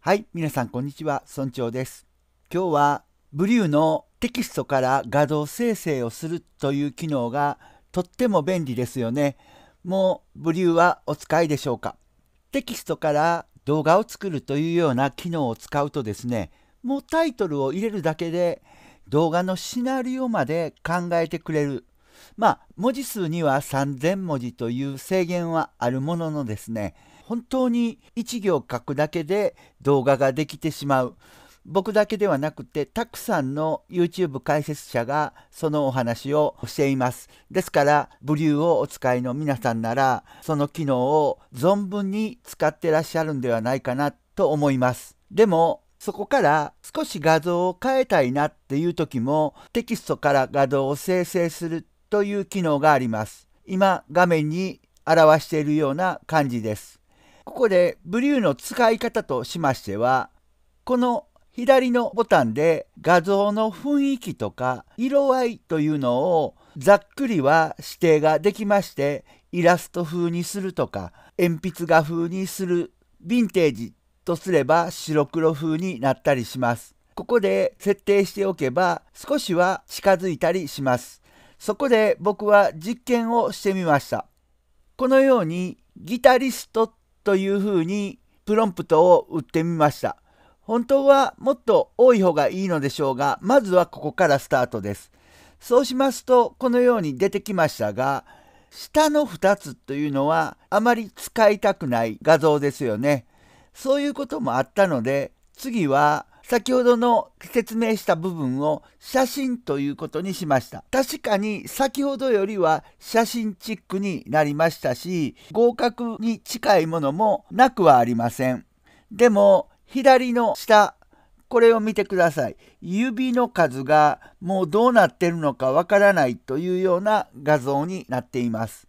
はい、皆さんこんにちは、村長です。今日はブリューのテキストから画像生成をするという機能がとっても便利ですよね。もうブリューはお使いでしょうか。テキストから動画を作るというような機能を使うとですね、もうタイトルを入れるだけで動画のシナリオまで考えてくれる。まあ文字数には3000文字という制限はあるもののですね、本当に1行書くだけで動画ができてしまう。僕だけではなくてたくさんの YouTube 解説者がそのお話をしています。ですからブリューをお使いの皆さんならその機能を存分に使ってらっしゃるんではないかなと思います。でもそこから少し画像を変えたいなっていう時もテキストから画像を生成するという機能があります。今画面に表しているような感じです。ここでブリューの使い方としましては、この左のボタンで画像の雰囲気とか色合いというのをざっくりは指定ができましてイラスト風にするとか鉛筆画風にするヴィンテージとすれば白黒風になったりします。ここで設定しておけば少しは近づいたりします。そこで僕は実験をしてみました。このようにギタリストというふうにプロンプトを打ってみました。本当はもっと多い方がいいのでしょうが、まずはここからスタートです。そうしますと、このように出てきましたが、下の2つというのはあまり使いたくない画像ですよね。そういうこともあったので、次は先ほどの説明した部分を写真ということにしました。確かに先ほどよりは写真チックになりましたし、合格に近いものもなくはありません。でも、左の下、これを見てください。指の数がもうどうなってるのかわからないというような画像になっています。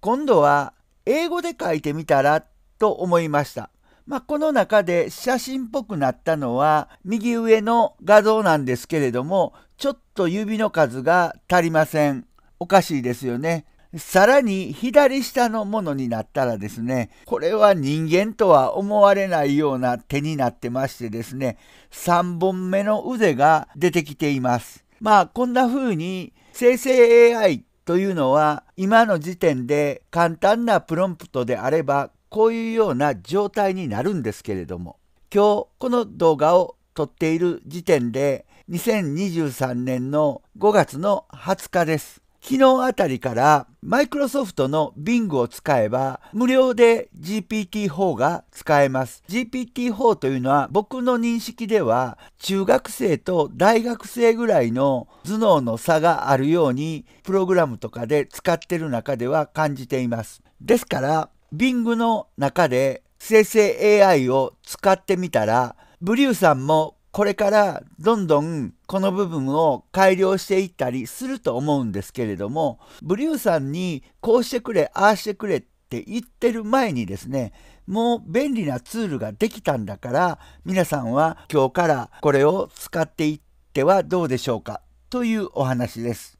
今度は英語で書いてみたらと思いました。まあ、この中で写真っぽくなったのは右上の画像なんですけれどもちょっと指の数が足りません。おかしいですよね。さらに左下のものになったらですね、これは人間とは思われないような手になってましてですね、3本目の腕が出てきています。まあこんな風に生成 AI というのは今の時点で簡単なプロンプトであればこういうような状態になるんですけれども今日この動画を撮っている時点で2023年の5月の20日です。昨日あたりからマイクロソフトの Bing を使えば無料で GPT-4 が使えます。GPT-4 というのは僕の認識では中学生と大学生ぐらいの頭脳の差があるようにプログラムとかで使ってる中では感じています。ですから Bing の中で生成 AI を使ってみたら、ブリューさんもこれからどんどんこの部分を改良していったりすると思うんですけれども、ブリューさんにこうしてくれ、ああしてくれって言ってる前にですね、もう便利なツールができたんだから、皆さんは今日からこれを使っていってはどうでしょうかというお話です。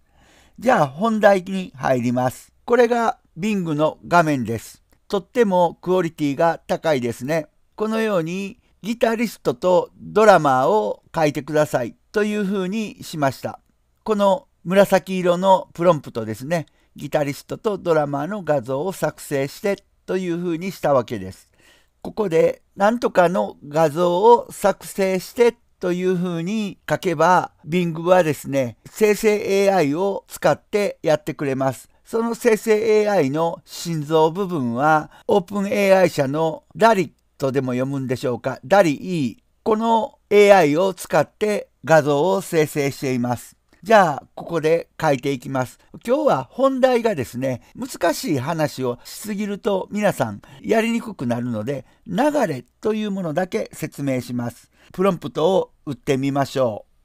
じゃあ本題に入ります。これが Bing の画面です。とってもクオリティが高いですね。このようにギタリストとドラマーを書いてくださいというふうにしました。この紫色のプロンプトですね。ギタリストとドラマーの画像を作成してというふうにしたわけです。ここで何とかの画像を作成してというふうに書けば Bing はですね、生成 AI を使ってやってくれます。その生成 AI の心臓部分は、オープン AI 社のダリとでも読むんでしょうか、ダリ E。この AI を使って画像を生成しています。じゃあ、ここで書いていきます。今日は本題がですね、難しい話をしすぎると皆さんやりにくくなるので、流れというものだけ説明します。プロンプトを打ってみましょう。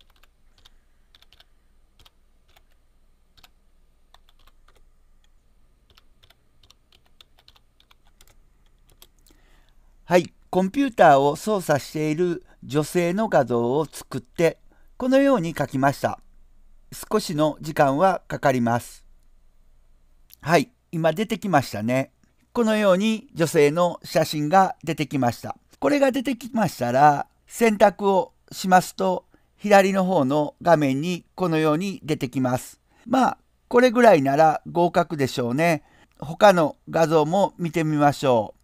はい、コンピューターを操作している女性の画像を作って、このように書きました。少しの時間はかかります。はい、今出てきましたね。このように女性の写真が出てきました。これが出てきましたら、選択をしますと、左の方の画面にこのように出てきます。まあ、これぐらいなら合格でしょうね。他の画像も見てみましょう。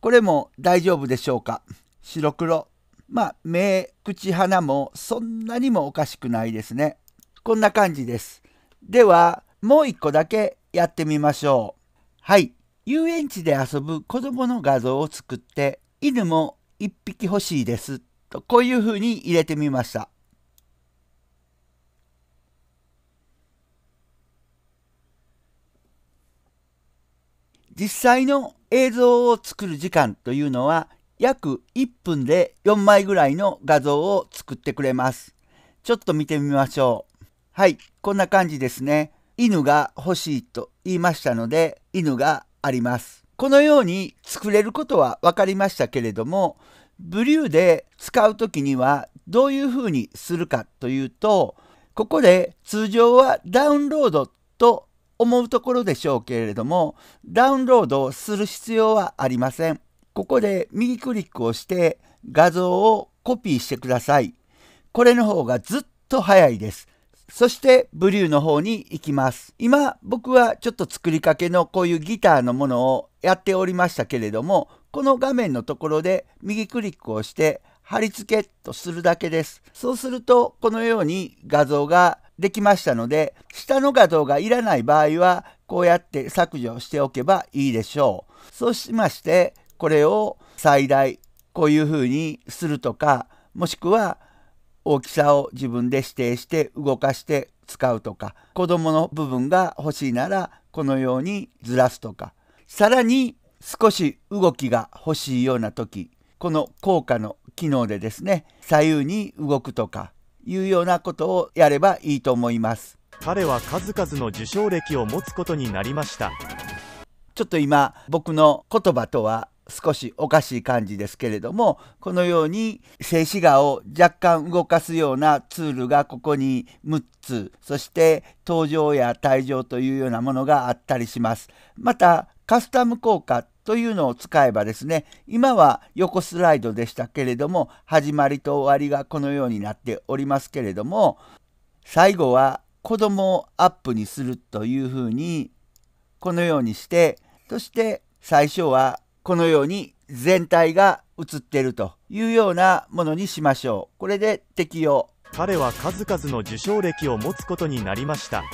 これも大丈夫でしょうか白黒まあ目口鼻もそんなにもおかしくないですねこんな感じですではもう一個だけやってみましょうはい遊園地で遊ぶ子供の画像を作って犬も1匹欲しいですとこういうふうに入れてみました実際の映像を作る時間というのは約1分で4枚ぐらいの画像を作ってくれます。ちょっと見てみましょう。はい、こんな感じですね。犬が欲しいと言いましたので、犬があります。このように作れることは分かりましたけれども、ブリューで使う時にはどういうふうにするかというと、ここで通常はダウンロードと思うところでしょうけれども、ダウンロードする必要はありません。ここで右クリックをして画像をコピーしてください。これの方がずっと早いです。そしてブリューの方に行きます。今僕はちょっと作りかけのこういうギターのものをやっておりましたけれども、この画面のところで右クリックをして貼り付けとするだけです。そうするとこのように画像ができましたので、下の画像がいらない場合は、こうやって削除しておけばいいでしょう。そうしまして、これを最大、こういうふうにするとか、もしくは大きさを自分で指定して動かして使うとか、子供の部分が欲しいなら、このようにずらすとか、さらに少し動きが欲しいような時、この効果の機能でですね、左右に動くとか、いうようなことをやればいいと思います彼は数々の受賞歴を持つことになりましたちょっと今僕の言葉とは少しおかしい感じですけれどもこのように静止画を若干動かすようなツールがここに6つそして登場や退場というようなものがあったりしますまたカスタム効果というのを使えばですね今は横スライドでしたけれども始まりと終わりがこのようになっておりますけれども最後は子供をアップにするというふうにこのようにしてそして最初はこのように全体が映ってるというようなものにしましょうこれで適用彼は数々の受賞歴を持つことになりました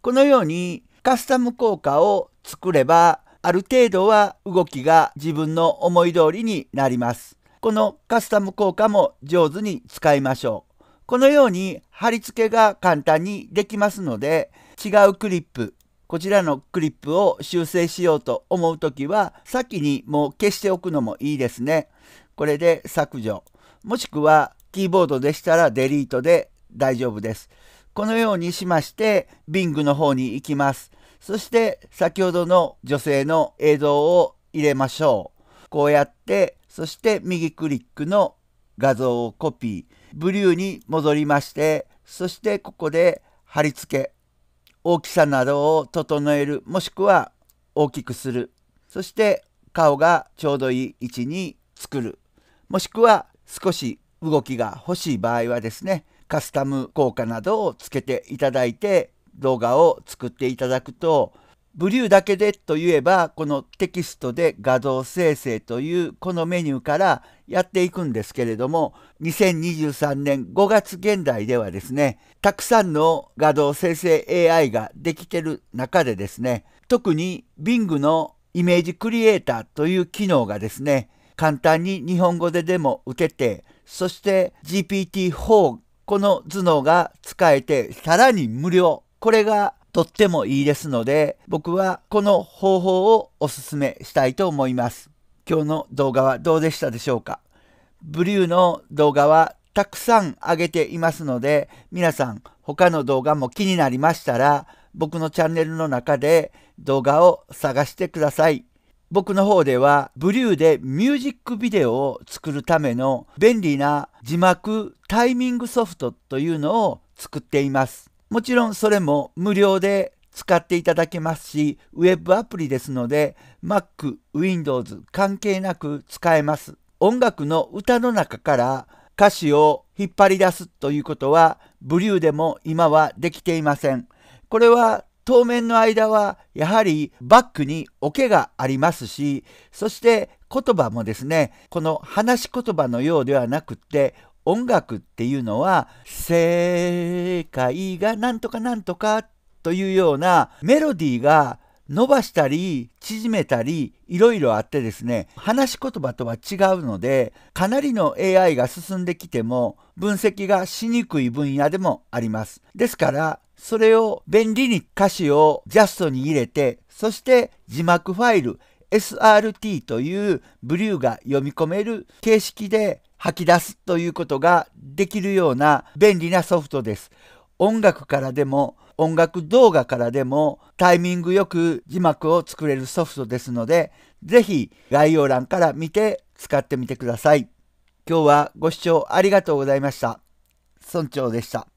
このようにカスタム効果を作ればある程度は動きが自分の思い通りになります。このカスタム効果も上手に使いましょう。このように貼り付けが簡単にできますので、違うクリップ、こちらのクリップを修正しようと思うときは、先にもう消しておくのもいいですね。これで削除。もしくは、キーボードでしたらデリートで大丈夫です。このようにしまして、Bing の方に行きます。そして先ほどの女性の映像を入れましょう。こうやって、そして右クリックの画像をコピー、ブリューに戻りまして、そしてここで貼り付け、大きさなどを整える、もしくは大きくする。そして顔がちょうどいい位置に作る。もしくは少し動きが欲しい場合はですね、カスタム効果などをつけていただいて動画を作っていただくと、ブリューだけでといえば、このテキストで画像生成というこのメニューからやっていくんですけれども、2023年5月現代ではですね、たくさんの画像生成 AI ができてる中でですね、特に Bing のイメージクリエイターという機能がですね、簡単に日本語ででも打てて、そして GPT-4 この頭脳が使えてさらに無料これがとってもいいですので、僕はこの方法をおすすめしたいと思います。今日の動画はどうでしたでしょうかブリューの動画はたくさん上げていますので、皆さん他の動画も気になりましたら、僕のチャンネルの中で動画を探してください。僕の方では、ブリューでミュージックビデオを作るための便利な字幕タイミングソフトというのを作っています。もちろんそれも無料で使っていただけますし、ウェブアプリですので、Mac、Windows 関係なく使えます。音楽の歌の中から歌詞を引っ張り出すということは、ブリューでも今はできていません。これは当面の間はやはりバックにケがありますし、そして言葉もですね、この話し言葉のようではなくって、音楽っていうのは世界がなんとかなんとかというようなメロディーが伸ばしたり縮めたりいろいろあってですね話し言葉とは違うのでかなりの AI が進んできても分析がしにくい分野でもあります。ですからそれを便利に歌詞をジャストに入れてそして字幕ファイル SRT というブリューが読み込める形式で吐き出すということができるような便利なソフトです。音楽からでも音楽動画からでもタイミングよく字幕を作れるソフトですので、是非概要欄から見て使ってみてください。今日はご視聴ありがとうございました。村長でした。